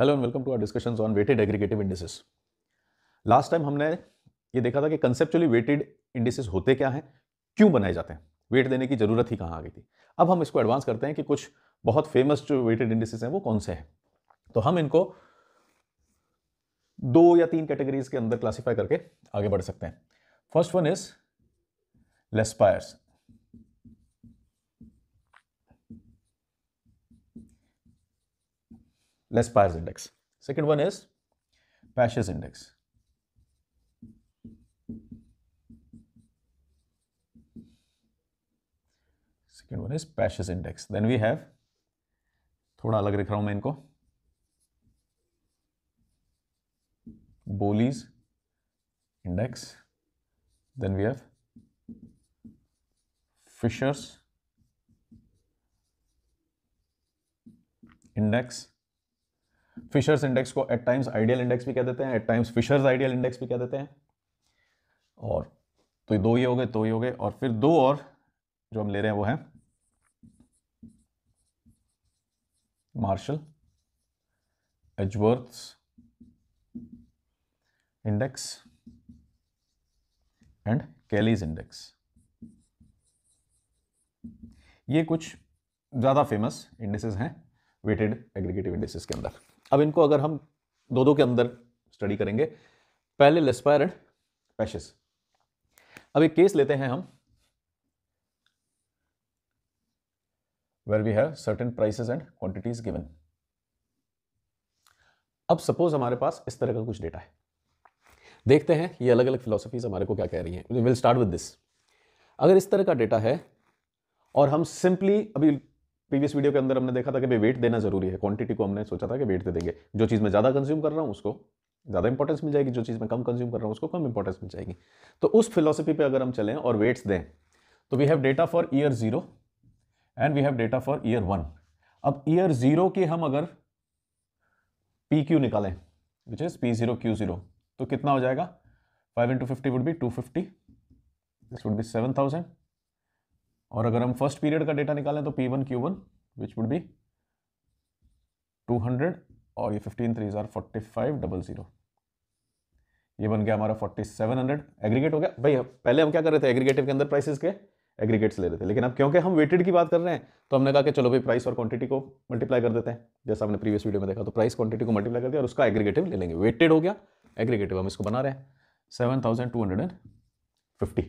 Hello and welcome to our discussions on weighted aggregative indices last time हमने ये देखा था कि कंसेप्चुअली वेटेड इंडिसेस होते क्या हैं क्यों बनाए जाते हैं वेट देने की ज़रूरत ही कहाँ आ गई थी अब हम इसको एडवांस करते हैं कि कुछ बहुत फेमस जो वेटेड इंडिसेस हैं वो कौन से हैं तो हम इनको दो या तीन कैटेगरीज के अंदर क्लासीफाई करके आगे बढ़ सकते हैं first one is Laspeyres less index. Second one is Pashes index. Second one is Pashes index. Then we have थोड़ा अलग लिख रहा हूं मैं इनको Boli's index. Then we have Fisher's index. Fisher's index को एट टाइम्स आइडियल इंडेक्स भी कह देते हैं at times Fisher's ideal index भी कह देते हैं और तो ये दो ही हो गए दो ही हो गए और फिर दो और जो हम ले रहे हैं वो है Marshall Edgeworth index and Kelly's index ये कुछ ज़्यादा फेमस इंडेसेस हैं वेटेड एग्रीगेटिव इंडेसेस के अंदर अब इनको अगर हम दो दो के अंदर स्टडी करेंगे पहले लेस्पायर एंड पैशेस अब एक केस लेते हैं हम where we have certain prices and quantities given अब सपोज हमारे पास इस तरह का कुछ डेटा है देखते हैं ये अलग अलग फिलोसफीज हमारे को क्या कह रही हैं विल स्टार्ट विद दिस अगर इस तरह का डेटा है और हम सिंपली अभी प्रीवियस वीडियो के अंदर हमने देखा था कि भाई वेट देना जरूरी है क्वांटिटी को हमने सोचा था कि वेट दे देंगे जो चीज़ मैं ज़्यादा कंज्यूम कर रहा हूँ उसको ज़्यादा इंपॉर्टेंस मिल जाएगी जो चीज़ मैं कम कंज्यूम कर रहा हूँ उसको कम इंपॉर्टेंस मिल जाएगी तो उस फिलोसफी पर अगर हम चलें और वेट्स दें तो we have data for year zero and we have data for year one अब ईयर ज़ीरो के हम अगर पी क्यू निकालें which is P zero Q zero तो कितना हो जाएगा five into fifty would be two fifty this would be seven thousand और अगर हम फर्स्ट पीरियड का डेटा निकालें तो P one Q one which would be two hundred और ये फिफ्टीन थ्री हजार फोर्टी फाइव डबल ज़ीरो ये बन गया हमारा फोर्टी सेवन हंड्रेड एग्रीगेट हो गया भाई पहले हम क्या कर रहे थे एग्रीगेटिव के अंदर प्राइसेस के एग्रीगेट्स ले रहे थे लेकिन अब क्योंकि हम वेटेड की बात कर रहे हैं तो हमने कहा कि चलो भाई प्राइस और क्वांटिटी को मल्टीप्लाई कर देते हैं जैसा हमने प्रीवियस वीडियो में देखा तो प्राइस क्वांटिटी को मल्टीप्लाई कर दिया और उसका एग्रीगेटिव ले लेंगे वेटेड हो गया एग्रीगेटिव हम इसको बना रहे हैं seven thousand two hundred and fifty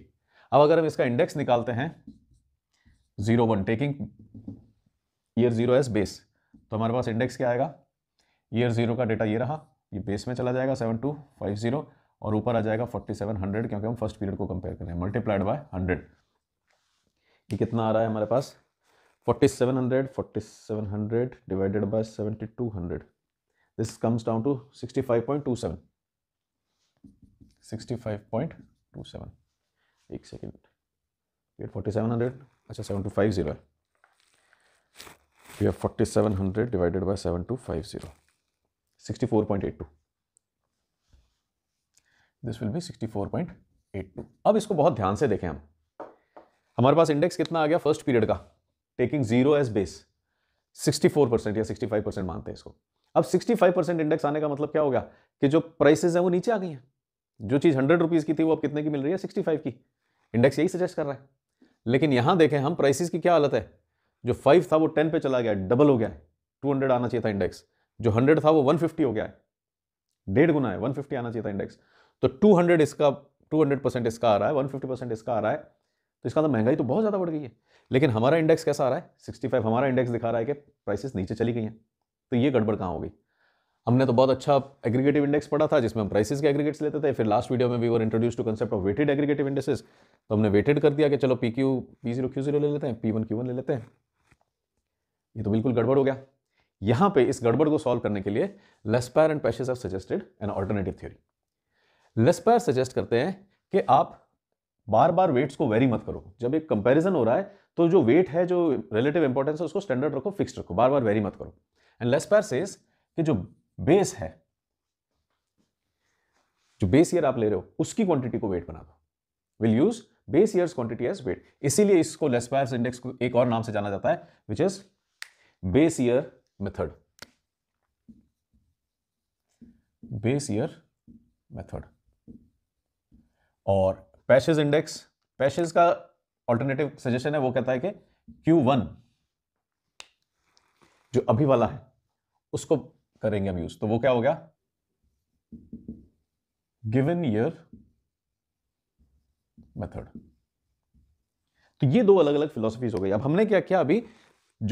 अब अगर हम इसका इंडेक्स निकालते हैं zero one taking year zero as base तो हमारे पास इंडेक्स क्या आएगा ईयर जीरो का डेटा ये रहा ये बेस में चला जाएगा सेवन टू फाइव जीरो और ऊपर आ जाएगा फोर्टी सेवन हंड्रेड क्योंकि हम फर्स्ट पीरियड को कंपेयर करें मल्टीप्लाइड बाय हंड्रेड ये कितना आ रहा है हमारे पास forty seven hundred forty seven hundred divided by seventy two hundred this comes down to sixty five point two seven sixty five point two seven एक सेकेंड फोर्टी सेवन हंड्रेड अच्छा seven two five zero है we have forty seven hundred divided by seven two five zero sixty four point eight to this will be sixty four point eight two अब इसको बहुत ध्यान से देखें हम हमारे पास इंडेक्स कितना आ गया फर्स्ट पीरियड का taking zero as base sixty four percent या सिक्सटी फाइव परसेंट मानते हैं इसको अब सिक्सटी फाइव परसेंट इंडेक्स आने का मतलब क्या हो गया कि जो प्राइसेज हैं वो नीचे आ गई हैं जो चीज़ हंड्रेड रुपीज़ की थी वो अब कितने की मिल रही है सिक्सटी फाइव की इंडेक्स यही सजेस्ट कर रहा है लेकिन यहां देखें हम प्राइसिस की क्या हालत है जो फाइव था वो टेन पे चला गया डबल हो गया है टू हंड्रेड आना चाहिए था इंडेक्स जो हंड्रेड था वो वन फिफ्टी हो गया है डेढ़ गुना है वन फिफ्टी आना चाहिए था इंडेक्स तो टू हंड्रेड इसका टू हंड्रेड परसेंट इसका आ रहा है वन फिफ्टी परसेंट इसका आ रहा है तो इसका तो महंगाई तो बहुत ज़्यादा बढ़ गई है लेकिन हमारा इंडेक्स कैसा आ रहा है सिक्सटी फाइव हमारा इंडेक्स दिखा रहा है कि प्राइसेस नीचे चली गई हैं तो ये गड़बड़ कहाँ हो गई हमने तो बहुत अच्छा एग्रीगेटिव इंडेक्स पढ़ा था जिसमें हम प्राइसेस के एग्रीगेट्स लेते थे फिर लास्ट वीडियो में we were introduced to concept of weighted aggregative indexes तो हमने वेटेड कर दिया कि चलो P Q P zero Q zero ले लेते हैं पी वन क्यू वन ले लेते हैं ये तो बिल्कुल गड़बड़ हो गया यहाँ पे इस गड़बड़ को सॉल्व करने के लिए Laspeyres and Paasche's are suggested an alternative theory Laspeyres suggest करते हैं कि आप बार बार वेट्स को वेरी मत करो जब एक कंपेरिजन हो रहा है तो जो वेट है जो रिलेटिव इंपॉर्टेंस है उसको स्टैंडर्ड रखो फिक्स रखो बार बार वेरी मत करो एंड लेस्पायर सेज कि जो बेस है जो बेस ईयर आप ले रहे हो उसकी क्वांटिटी को वेट बना दो will use base years quantity as weight इसीलिए इसको लेस्पायर्स इंडेक्स को एक और नाम से जाना जाता है which is base year method base year method और पैशेज इंडेक्स पैशेज का ऑल्टरनेटिव सजेशन है वो कहता है कि क्यू वन जो अभी वाला है उसको करेंगे हम यूज तो वो क्या हो गया गिवन ईयर मेथड तो ये दो अलग अलग फिलोसफीज हो गई अब हमने क्या किया अभी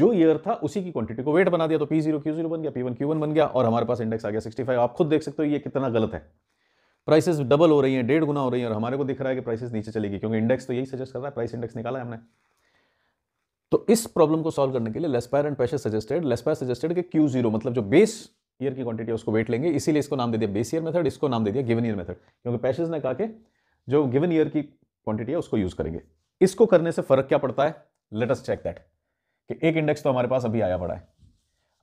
जो ईयर था उसी की क्वांटिटी को वेट बना दिया तो पी जीरो क्यू जीरो बन गया पी वन क्यू वन बन गया और हमारे पास इंडेक्स आ गया सिक्सटी फाइव आप खुद देख सकते हो ये कितना गलत है प्राइसेस डबल हो रही हैं डेढ़ गुना हो रही हैं और हमारे को दिख रहा है कि प्राइसेस नीचे चलेगी क्योंकि इंडेक्स तो यही सजेस्ट कर रहा है प्राइस इंडेक्स निकाला है हमने तो इस प्रॉब्लम को सॉल्व करने के लिए Laspeyres and Paasche suggested Laspeyres suggested के क्यू जीरो मतलब जो बेस ईयर की क्वांटिटी उसको वेट लेंगे इसीलिए इसको नाम दे दिया बेस ईयर मेथड इसको नाम दे दिया गिवन ईयर मेथड क्योंकि पैशेज ने कहा कि जो गिवन ईयर की क्वांटिटी है उसको यूज करेंगे इसको करने से फर्क क्या पड़ता है लेटस चेक दैट कि एक इंडेक्स तो हमारे पास अभी आया पड़ा है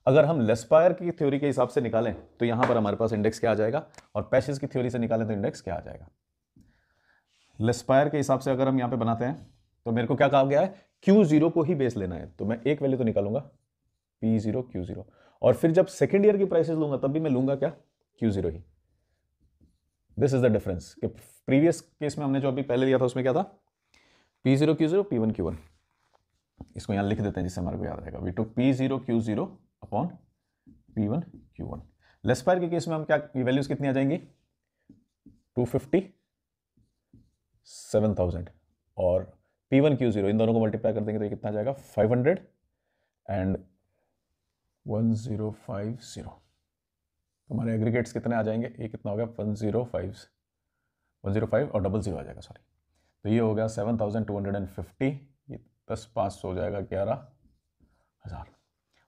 अगर हम लेस्पायर की थ्योरी के हिसाब से निकालें तो यहां पर हमारे पास इंडेक्स क्या आ जाएगा और पैशेज की थ्योरी से निकालें तो इंडेक्स क्या आ जाएगा लेस्पायर के हिसाब से अगर हम यहां पर बनाते हैं तो मेरे को क्या कहा गया है क्यू जीरो को ही बेस लेना है तो मैं एक वैल्यू तो निकालूंगा पी जीरो क्यू जीरो और फिर जब सेकेंड ईयर की प्राइसेस लूंगा तब भी मैं लूंगा क्या क्यू जीरो ही दिस इज द डिफरेंस कि प्रीवियस केस में हमने जो अभी पहले लिया था उसमें क्या था P zero Q zero P one Q one इसको यहां लिख देते हैं जिससे हमारे को याद रहेगा V two P zero Q zero upon P one Q one Laspeyres के केस में हम क्या वैल्यूज कितनी आ जाएंगी टू फिफ्टी सेवन थाउजेंड और पी वन क्यू जीरो इन दोनों को मल्टीप्लाई कर देंगे तो ये कितना आ जाएगा five hundred and one zero five zero तुम्हारे एग्रीगेट्स कितने आ जाएंगे ए कितना हो गया one zero five one zero five और डबल ज़ीरो आ जाएगा सॉरी तो ये हो गया seven thousand two hundred and fifty ये दस पाँच सौ हो जाएगा ग्यारह हज़ार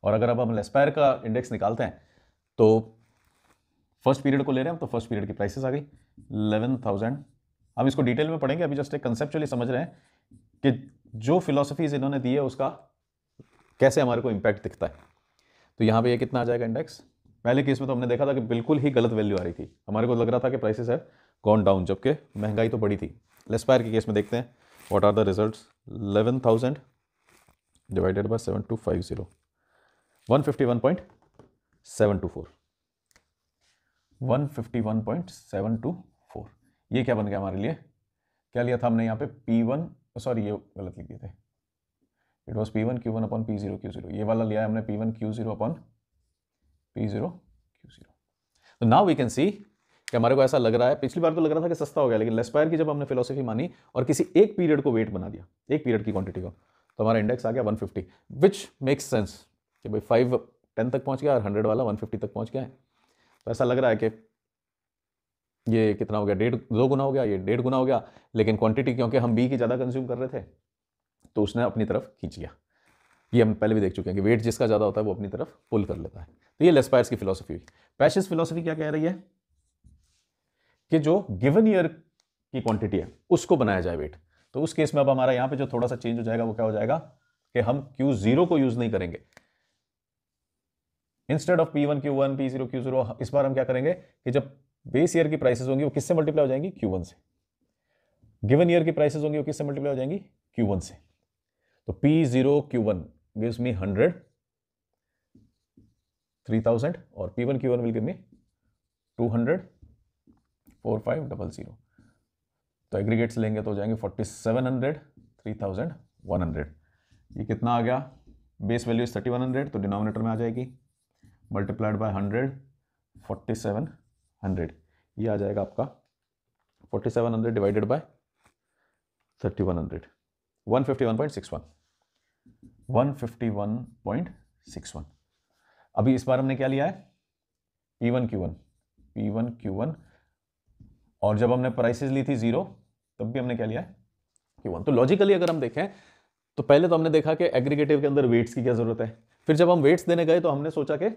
और अगर अब हम लेस्पायर का इंडेक्स निकालते हैं तो फर्स्ट पीरियड को ले रहे हैं हम तो फर्स्ट पीरियड की प्राइसेस आ गई इलेवन थाउजेंड हम इसको डिटेल में पढ़ेंगे अभी जस्ट एक कंसेप्चुअली समझ रहे हैं कि जो फिलोसफीज इन्होंने दी है उसका कैसे हमारे को इम्पैक्ट दिखता है तो यहाँ पे ये कितना आ जाएगा इंडेक्स पहले केस में तो हमने देखा था कि बिल्कुल ही गलत वैल्यू आ रही थी हमारे को लग रहा था कि प्राइसेस है गॉन डाउन जबकि महंगाई तो बड़ी थी लेस्पायर के केस में देखते हैं what are the result eleven thousand divided by seven two five zero one fifty one point seven two four one fifty one point seven two four ये क्या बन गया हमारे लिए क्या लिया था हमने यहाँ पे पी वन सॉरी ये गलत लिख दिए थे it was P one Q one upon P zero Q zero ये वाला लिया हमने P one Q zero upon P zero Q zero तो नाउ वी कैन सी कि हमारे को ऐसा लग रहा है पिछली बार तो लग रहा था कि सस्ता हो गया लेकिन लेस्पायर की जब हमने फिलोसफी मानी और किसी एक पीरियड को वेट बना दिया एक पीरियड की क्वांटिटी को तो हमारा इंडेक्स आ गया 150 फिफ्टी विच मेक्स सेंस कि भाई फाइव टेन तक पहुंच गया और हंड्रेड वाला 150 तक पहुंच गया है तो ऐसा लग रहा है कि ये कितना हो गया डेढ़ दो गुना हो गया ये डेढ़ गुना हो गया लेकिन क्वांटिटी क्योंकि हम बी की ज़्यादा कंज्यूम कर रहे थे तो उसने अपनी तरफ खींच लिया ये हम पहले भी देख चुके हैं कि वेट जिसका ज़्यादा होता है वो अपनी तरफ पुल कर लेता है तो ये लेस्पायर्स की फिलोसफी हुई पैशस फिलोसफी क्या कह रही है कि जो गिवन ईयर की क्वांटिटी है उसको बनाया जाए वेट तो उस केस में अब हमारा यहाँ पे जो थोड़ा सा चेंज हो जाएगा वो क्या हो जाएगा कि हम Q0 को यूज़ नहीं करेंगे instead of P1, Q1, P0, Q0 इस बार हम क्या करेंगे कि जब बेस ईयर की प्राइसेस होंगी वो किससे मल्टीप्लाई हो जाएंगी Q1 से गिवन ईयर की प्राइसेस होंगी वो किससे मल्टीप्लाई हो जाएंगी Q1 से तो P zero Q one gives me hundred three thousand और P one Q one will give me two hundred four five double zero तो एग्रीगेट्स लेंगे तो जाएंगे forty seven hundred three thousand one hundred ये कितना आ गया base value is thirty one hundred तो डिनोमिनेटर में आ जाएगी multiplied by hundred forty seven hundred ये आ जाएगा आपका forty seven hundred divided by thirty one hundred 151.61 अभी इस बार हमने क्या लिया है P1 Q1 P1 Q1 और जब हमने प्राइसेस ली थी जीरो तब भी हमने क्या लिया है Q1 तो लॉजिकली अगर हम देखें तो पहले तो हमने देखा कि एग्रीगेटिव के अंदर वेट्स की क्या जरूरत है फिर जब हम वेट्स देने गए तो हमने सोचा कि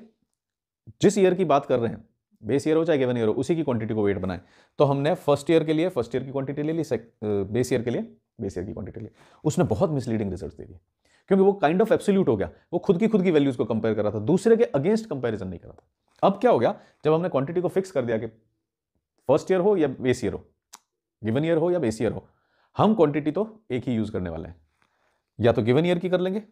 जिस ईयर की बात कर रहे हैं बेस ईयर हो चाहे गेवन ईयर हो उसी की क्वांटिटी को वेट बनाए तो हमने फर्स्ट ईयर के लिए फर्स्ट ईयर की क्वांटिटी ले ली बेस ईयर के लिए बेस ईयर की क्वांटिटी ले उसने बहुत मिसलीडिंग रिजल्ट दे दिए क्योंकि वो काइंड ऑफ एब्सोल्यूट हो गया वो खुद की खुद की वैल्यूज को कंपेयर कर रहा था दूसरे के अगेंस्ट कंपेरिजन नहीं कर रहा था अब क्या हो गया जब हमने क्वांटिटी को फिक्स कर दिया कि फर्स्ट ईयर हो या बेस ईयर हो गिवन ईयर हो या बेस ईयर हो हम क्वांटिटी तो एक ही यूज करने वाले हैं या तो गिवन ईयर की कर लेंगे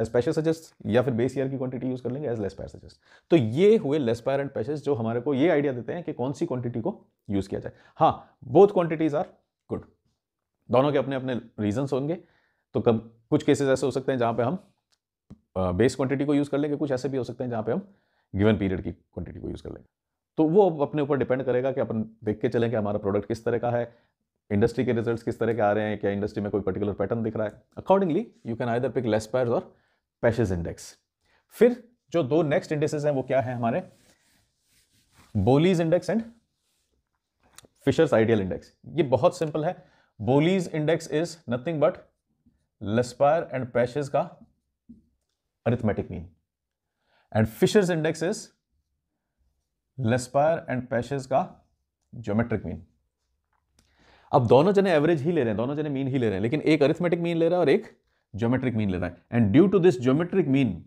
एज पैशे सजेस्ट या फिर बेस ईयर की क्वांटिटी यूज कर लेंगे एज लेस पायर सजेस्ट तो ये हुए लेस पायर एंड पैशेज जो हमारे को ये आइडिया देते हैं कि कौन सी क्वांटिटी को यूज किया जाए हाँ बोथ क्वांटिटीज आर दोनों के अपने अपने रीजन्स होंगे तो कब कुछ केसेस ऐसे हो सकते हैं जहाँ पे हम बेस क्वांटिटी को यूज़ कर लेंगे कुछ ऐसे भी हो सकते हैं जहाँ पे हम गिवन पीरियड की क्वांटिटी को यूज़ कर लेंगे तो वो अपने ऊपर डिपेंड करेगा कि अपन देख के चलें कि हमारा प्रोडक्ट किस तरह का है इंडस्ट्री के रिजल्ट किस तरह के आ रहे हैं क्या इंडस्ट्री में कोई पर्टिकुलर पैटर्न दिख रहा है accordingly you can either pick Laspeyres और पैशेज इंडेक्स फिर जो दो नेक्स्ट इंडेक्सेस हैं वो क्या है हमारे Bowley's index and Fisher's ideal index ये बहुत सिंपल है Bowley's index is nothing but Laspeyres and Paasche's का arithmetic mean and Fisher's index is Laspeyres and Paasche's का ज्योमेट्रिक मीन अब दोनों जने एवरेज ही ले रहे हैं दोनों जने मीन ही ले रहे हैं लेकिन एक अरिथमेटिक मीन ले रहा है और एक ज्योमेट्रिक मीन ले रहा है and due to this geometric mean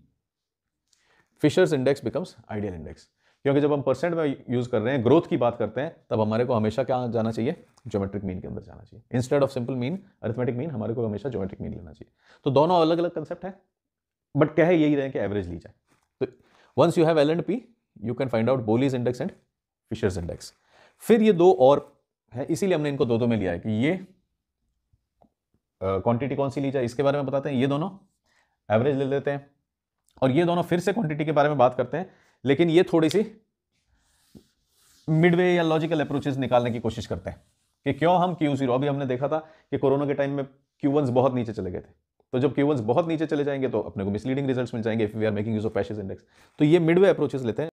Fisher's index becomes ideal index क्योंकि जब हम परसेंट में यूज़ कर रहे हैं ग्रोथ की बात करते हैं तब हमारे को हमेशा क्या जाना चाहिए ज्योमेट्रिक मीन के अंदर जाना चाहिए instead of simple mean arithmetic mean हमारे को हमेशा ज्योमेट्रिक मीन लेना चाहिए तो दोनों अलग अलग कंसेप्ट है बट कहे यही रहे कि एवरेज ली जाए तो once you have L and P you can find out Bowley's index and Fisher's index फिर ये दो और है इसीलिए हमने इनको दो दो में लिया है कि ये क्वांटिटी uh, कौन सी ली जाए इसके बारे में बताते हैं ये दोनों एवरेज ले लेते हैं और ये दोनों फिर से क्वांटिटी के बारे में बात करते हैं लेकिन ये थोड़ी सी मिडवे या लॉजिकल अप्रोचेस निकालने की कोशिश करते हैं कि क्यों हम क्यू जीरो अभी हमने देखा था कि कोरोना के टाइम में क्यू बहुत नीचे चले गए थे तो जब क्यू बहुत नीचे चले जाएंगे तो अपने को मिसलीडिंग रिजल्ट्स मिल जाएंगे if we are making use of passages index तो ये मिडवे अप्रोचेस लेते हैं